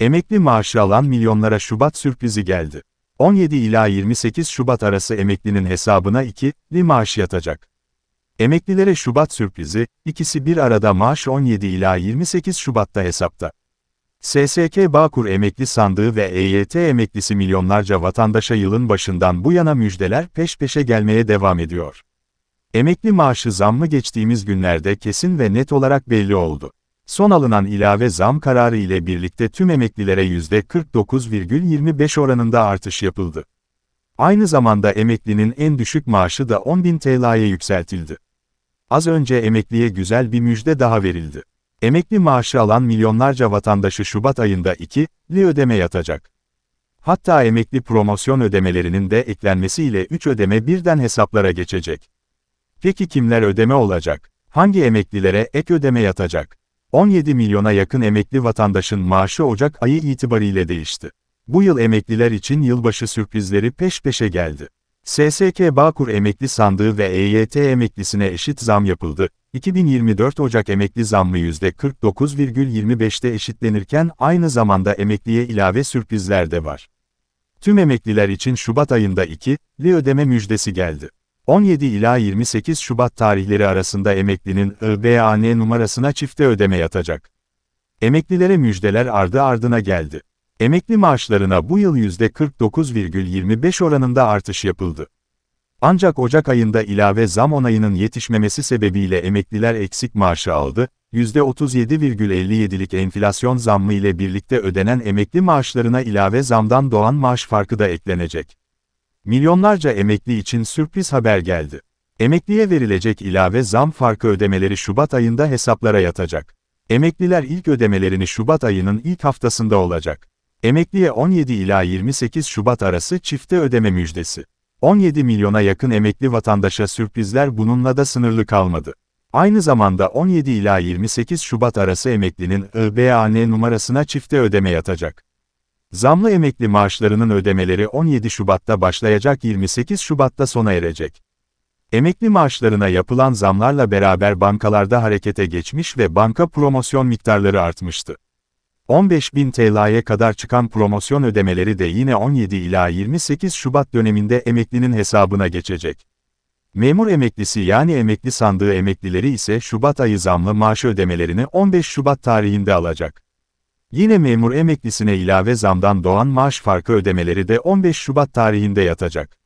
Emekli maaşı alan milyonlara Şubat sürprizi geldi. 17 ila 28 Şubat arası emeklinin hesabına 2'li maaş yatacak. Emeklilere Şubat sürprizi, ikisi bir arada maaş 17 ila 28 Şubat'ta hesapta. SSK Bağkur Emekli Sandığı ve EYT emeklisi milyonlarca vatandaşa yılın başından bu yana müjdeler peş peşe gelmeye devam ediyor. Emekli maaşı zammı geçtiğimiz günlerde kesin ve net olarak belli oldu. Son alınan ilave zam kararı ile birlikte tüm emeklilere %49,25 oranında artış yapıldı. Aynı zamanda emeklinin en düşük maaşı da 10.000 TL'ye yükseltildi. Az önce emekliye güzel bir müjde daha verildi. Emekli maaşı alan milyonlarca vatandaşı Şubat ayında li ödeme yatacak. Hatta emekli promosyon ödemelerinin de eklenmesiyle 3 ödeme birden hesaplara geçecek. Peki kimler ödeme olacak? Hangi emeklilere ek ödeme yatacak? 17 milyona yakın emekli vatandaşın maaşı Ocak ayı itibariyle değişti. Bu yıl emekliler için yılbaşı sürprizleri peş peşe geldi. SSK Bağkur emekli sandığı ve EYT emeklisine eşit zam yapıldı. 2024 Ocak emekli zammı %49,25'te eşitlenirken aynı zamanda emekliye ilave sürprizler de var. Tüm emekliler için Şubat ayında li ödeme müjdesi geldi. 17 ila 28 Şubat tarihleri arasında emeklinin IBAN numarasına çifte ödeme yatacak. Emeklilere müjdeler ardı ardına geldi. Emekli maaşlarına bu yıl %49,25 oranında artış yapıldı. Ancak Ocak ayında ilave zam onayının yetişmemesi sebebiyle emekliler eksik maaşı aldı, %37,57'lik enflasyon zammı ile birlikte ödenen emekli maaşlarına ilave zamdan doğan maaş farkı da eklenecek. Milyonlarca emekli için sürpriz haber geldi. Emekliye verilecek ilave zam farkı ödemeleri Şubat ayında hesaplara yatacak. Emekliler ilk ödemelerini Şubat ayının ilk haftasında olacak. Emekliye 17 ila 28 Şubat arası çifte ödeme müjdesi. 17 milyona yakın emekli vatandaşa sürprizler bununla da sınırlı kalmadı. Aynı zamanda 17 ila 28 Şubat arası emeklinin IBAN numarasına çifte ödeme yatacak. Zamlı emekli maaşlarının ödemeleri 17 Şubat'ta başlayacak 28 Şubat'ta sona erecek. Emekli maaşlarına yapılan zamlarla beraber bankalarda harekete geçmiş ve banka promosyon miktarları artmıştı. 15.000 TL'ye kadar çıkan promosyon ödemeleri de yine 17 ila 28 Şubat döneminde emeklinin hesabına geçecek. Memur emeklisi yani emekli sandığı emeklileri ise Şubat ayı zamlı maaş ödemelerini 15 Şubat tarihinde alacak. Yine memur emeklisine ilave zamdan doğan maaş farkı ödemeleri de 15 Şubat tarihinde yatacak.